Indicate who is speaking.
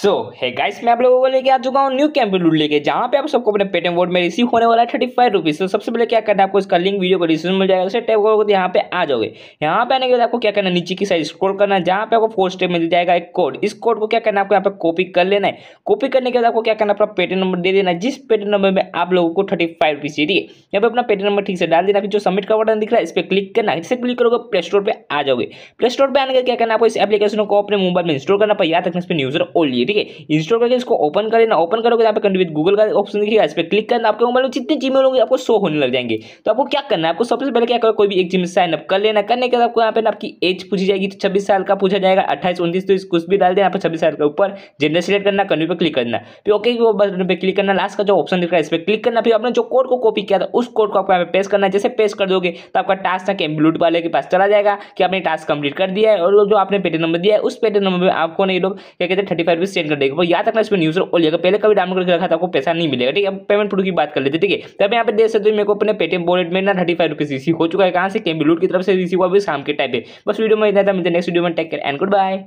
Speaker 1: सो है गाइस मैं आप लोगों को लेके आ चुका हूँ न्यू कैंपेन लूट लेके जहाँ पे आप सबको अपने पेटम वोट में रिसीव होने वाला है थर्टी फाइव रुपीज तो सबसे पहले क्या करना है आपको इसका लिंक वीडियो को डिस्क्रिप्शन मिल जाएगा उसे टैप करोगे तो यहाँ पे आ जाओगे यहाँ पे आने के बाद आपको क्या करना नीचे की साइड स्क्रोल करना है जहाँ पे आपको फोर स्टेप मिल जाएगा एक कोड इस कोड को क्या करना है आपको यहाँ पे कॉपी कर लेना है कॉपी करने के बाद आपको क्या करना अपना पेटम नंबर दे देना जिस पेटम नंबर में आप लोगों को थर्टी फाइव रुपीज चाहिए यहाँ पे अपना पेटम नंबर ठीक से डाल देना फिर जो सबमिट का बटन दिख रहा है इस पर क्लिक करना इसे क्लिक करोगे प्ले स्टोर पर आ जाओगे प्ले स्टोर पर आने के क्या करना आपको इस एप्लीकेशन को अपने मोबाइल में इंस्टॉल करना पर याद रखना इस पर न्यूजर ओल्ड ठीक है इंस्टॉल करके इसको ओपन कर लेना ओपन करोगे तो यहाँ पे कंट्रीब्यूट गूगल का ऑप्शन दिखेगा इस पर क्लिक करना आपके मोबाइल में जितने जिम होंगे आपको शो होने लग जाएंगे तो आपको क्या करना है आपको सबसे पहले क्या करो कोई भी एक जिम साइन अप कर लेना करने के बाद आपको यहाँ पे आपकी एज पूछी जाएगी तो छब्बीस साल का पूछा जाएगा अट्ठाईस उन्तीस तो कुछ भी डाल देना यहाँ छब्बीस साल के ऊपर जेंडर सेलेक्ट करना कंट्री पर क्लिक करना फिर ओके बटन पर क्लिक करना लास्ट का जो ऑप्शन दिख रहा है इस पर क्लिक करना फिर आपने जो कोड को कॉपी किया था उस कोड को आपको यहाँ पे पेश करना जैसे पेश कर दोगे तो आपका टास्क ना कैम्ब्लूट वाले के पास चला जाएगा कि आपने टास्क कंप्लीट कर दिया है और जो आपने पेटी नंबर दिया है उस पेटी नंबर में आपको नहीं लोग क्या कहते हैं थर्टी फाइव रुपीज चेंज कर देगा याद रखना इसमें न्यूज़ और लेगा पहले कभी डाउनलोड करके रखा था आपको पैसा नहीं मिलेगा ठीक है पेमेंट प्रूफ की बात कर लेते ठीक है तो यहाँ पे देख सकते मेरे को अपने पेटीएम वॉलेट में ना थर्टी फाइव रुपीज़ रिसीव हो चुका है कहाँ से कैम्बी लूट की तरफ से रिसीव हुआ अभी शाम के टाइप है बस वीडियो में इतना था मिलते नेक्स्ट वीडियो में take care and good bye